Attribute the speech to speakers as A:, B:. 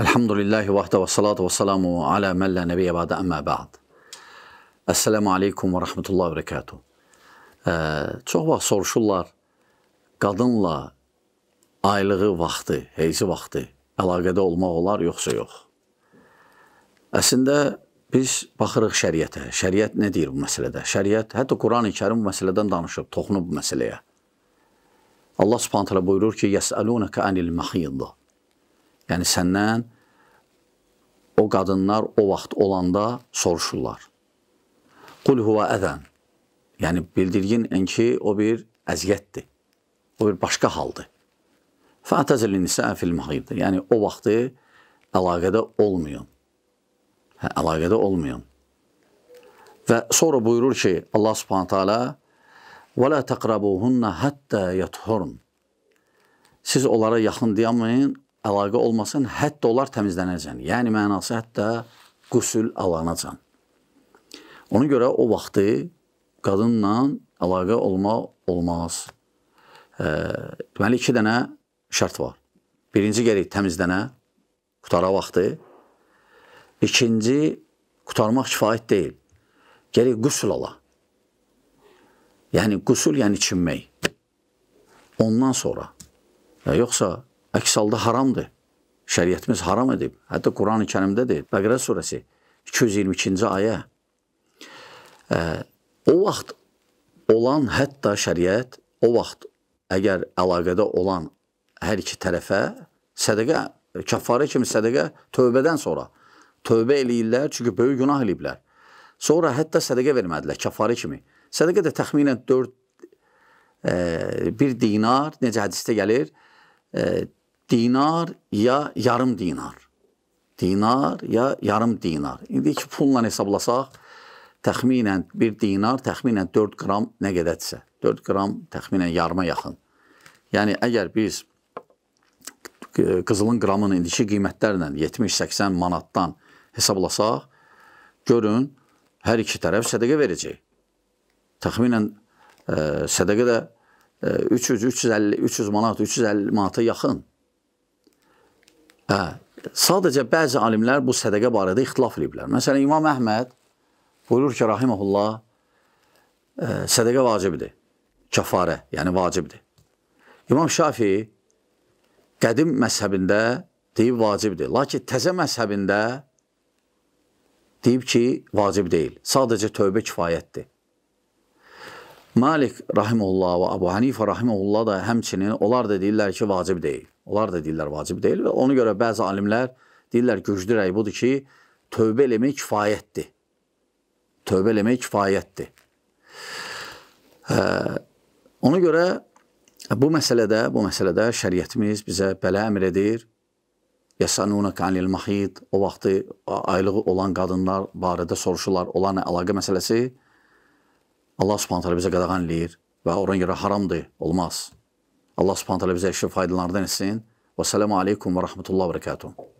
A: Elhamdülillahi vahdə və salatu və salamu alə məllə nəbiyyə badə əmmə bə'd. Əssəlamu aleykum və rəhmətullah və rəkatuh. Ə, çox vaxt soruşurlar, qadınla aylığı vaxtı, heyzi vaxtı əlaqədə olmaq olar, yoxsa yox? Əslində, biz baxırıq şəriətə. Şəriət nə deyir bu məsələdə? Şəriət, hətta Quran-ı Kerim bu məsələdən danışıb, toxunub bu məsələyə. Allah subhanətələ buyurur ki, yəsəlunəkə ənil məxiyyidir. Yəni səndən o qadınlar o vaxt olanda soruşurlar. Qul huva əzən. Yəni bildirgin ki, o bir əziyyətdir. O bir başqa haldır. Fətəzilin isə fil mahiddir. Yəni o vaxtı əlaqədə olmayın. Hə, əlaqədə olmayın. Və sonra buyurur ki, Allah Subhanahu taala: "Və la taqrabuhunna hatta yathurn." Siz onlara yaxın dayanmayın əlaqə olmasın, hətta onlar təmizlənəcən. Yəni mənası hətta qusül alanacan. Ona görə o vaxtı qadınla əlaqə olma olmaz. E, deməli, iki dənə şərt var. Birinci gərək təmizlənə, qutara vaxtı. İkinci, qutarmaq kifayət deyil. Gərək qusül ala. Yəni, qusül, yəni çinmək. Ondan sonra. Ya, yoxsa Əks halda haramdır. Şəriətimiz haram edib. Hətta Quran-ı Kərimdə deyil. Bəqərə surəsi 222-ci ayə. E, o vaxt olan hətta şəriət o vaxt əgər əlaqədə olan hər iki tərəfə sədəqə kəffarə kimi sədəqə tövbədən sonra tövbə eləyirlər, çünki böyük günah eləyiblər. Sonra hətta sədəqə vermədilər kəffarə kimi. Sədəqə də təxminən 4 e, 1 dinar, necə hədisdə gəlir, e, dinar ya yarım dinar. Dinar ya yarım dinar. İndi iki pulla hesablasaq, təxminən bir dinar təxminən 4 qram nə qədərdirsə. 4 qram təxminən yarıma yaxın. Yəni əgər biz qızılın qramını indiki qiymətlərlə 70-80 manatdan hesablasaq, görün hər iki tərəf sədaqə verəcək. Təxminən ə, e, sədaqə də 300 350 300 manat, 350 manata yaxın. Hə. Sadəcə bəzi alimlər bu sədəqə barədə ixtilaf ediblər. Məsələn İmam Əhməd buyurur ki, rahimehullah, e, sədəqə vacibdir. Kəfarə, yəni vacibdir. İmam Şafii qədim məzhəbində deyib vacibdir. Lakin təzə məzhəbində deyib ki, vacib deyil. Sadəcə tövbə kifayətdir. Malik rahimehullah və Abu Hanifə rahimehullah da həmçinin onlar da deyirlər ki, vacib deyil. Onlar da deyirlər vacib deyil və ona görə bəzi alimlər deyirlər güclü rəy budur ki, tövbə eləmək kifayətdir. Tövbə eləmək kifayətdir. Ə, hə, ona görə bu məsələdə, bu məsələdə şəriətimiz bizə belə əmr edir. Yəsanunə kanil mahid, o vaxtı aylığı olan qadınlar barədə soruşurlar, olan əlaqə məsələsi. Allah Subhanahu taala bizə qadağan eləyir və ona görə haramdır, olmaz. Allah Subhanahu taala bizə işin faydalarından etsin. Və salam aleykum və rahmetullah və bərəkətuh.